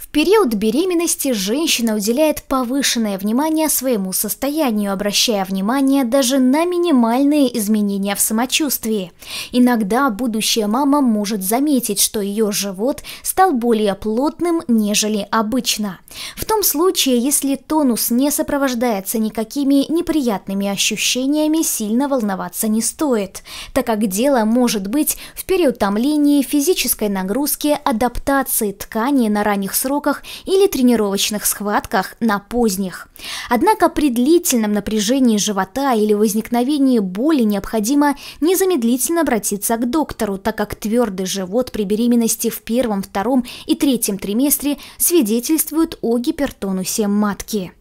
В период беременности женщина уделяет повышенное внимание своему состоянию, обращая внимание даже на минимальные изменения в самочувствии. Иногда будущая мама может заметить, что ее живот стал более плотным, нежели обычно. В том случае, если тонус не сопровождается никакими неприятными ощущениями, сильно волноваться не стоит, так как дело может быть в переутомлении, физической нагрузки, адаптации ткани на ранних сроках сроках или тренировочных схватках на поздних. Однако при длительном напряжении живота или возникновении боли необходимо незамедлительно обратиться к доктору, так как твердый живот при беременности в первом, втором и третьем триместре свидетельствует о гипертонусе матки.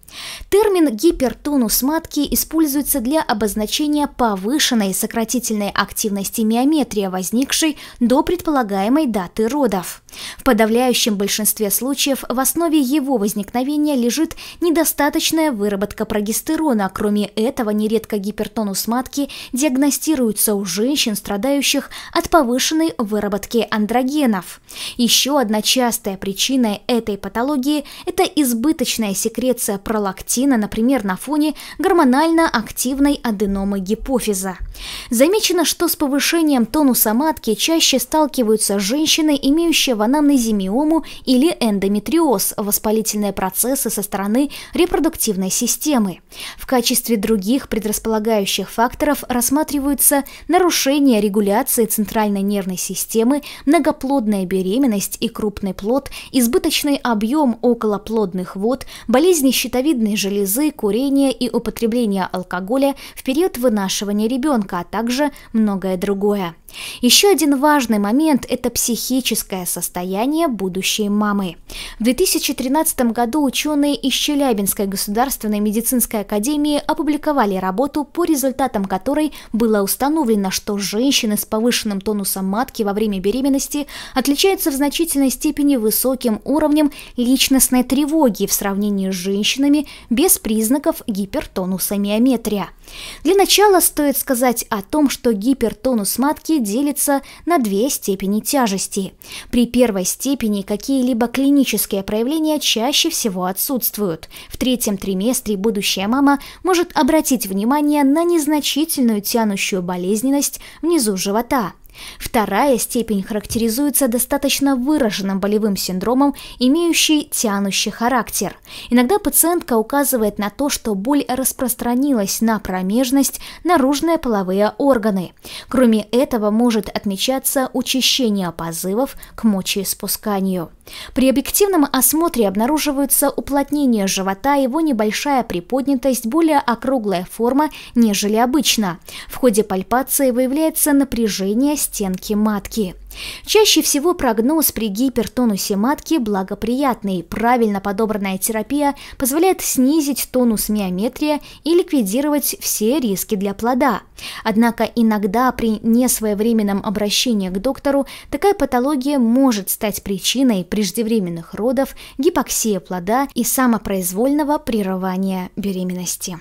Термин гипертонус матки используется для обозначения повышенной сократительной активности миометрия, возникшей до предполагаемой даты родов. В подавляющем большинстве случаев в основе его возникновения лежит недостаточная выработка прогестерона. Кроме этого, нередко гипертонус матки диагностируется у женщин, страдающих от повышенной выработки андрогенов. Еще одна частая причина этой патологии – это избыточная секреция пролактина пролактина, например, на фоне гормонально-активной аденомы гипофиза. Замечено, что с повышением тонуса матки чаще сталкиваются женщины, имеющие в анамнезе миому или эндометриоз, воспалительные процессы со стороны репродуктивной системы. В качестве других предрасполагающих факторов рассматриваются нарушение регуляции центральной нервной системы, многоплодная беременность и крупный плод, избыточный объем околоплодных вод, болезни щитовидной щитовидной железы, курения и употребления алкоголя в период вынашивания ребенка, а также многое другое. Еще один важный момент – это психическое состояние будущей мамы. В 2013 году ученые из Челябинской государственной медицинской академии опубликовали работу, по результатам которой было установлено, что женщины с повышенным тонусом матки во время беременности отличаются в значительной степени высоким уровнем личностной тревоги в сравнении с женщинами, симптомами без признаков гипертонуса миометрия. Для начала стоит сказать о том, что гипертонус матки делится на две степени тяжести. При первой степени какие-либо клинические проявления чаще всего отсутствуют. В третьем триместре будущая мама может обратить внимание на незначительную тянущую болезненность внизу живота – Вторая степень характеризуется достаточно выраженным болевым синдромом, имеющий тянущий характер. Иногда пациентка указывает на то, что боль распространилась на промежность, наружные половые органы. Кроме этого может отмечаться учащение позывов к мочеиспусканию. При объективном осмотре обнаруживаются уплотнение живота, его небольшая приподнятость, более округлая форма, нежели обычно. В ходе пальпации выявляется напряжение, стенки матки. Чаще всего прогноз при гипертонусе матки благоприятный. Правильно подобранная терапия позволяет снизить тонус миометрия и ликвидировать все риски для плода. Однако иногда при несвоевременном обращении к доктору такая патология может стать причиной преждевременных родов, гипоксии плода и самопроизвольного прерывания беременности.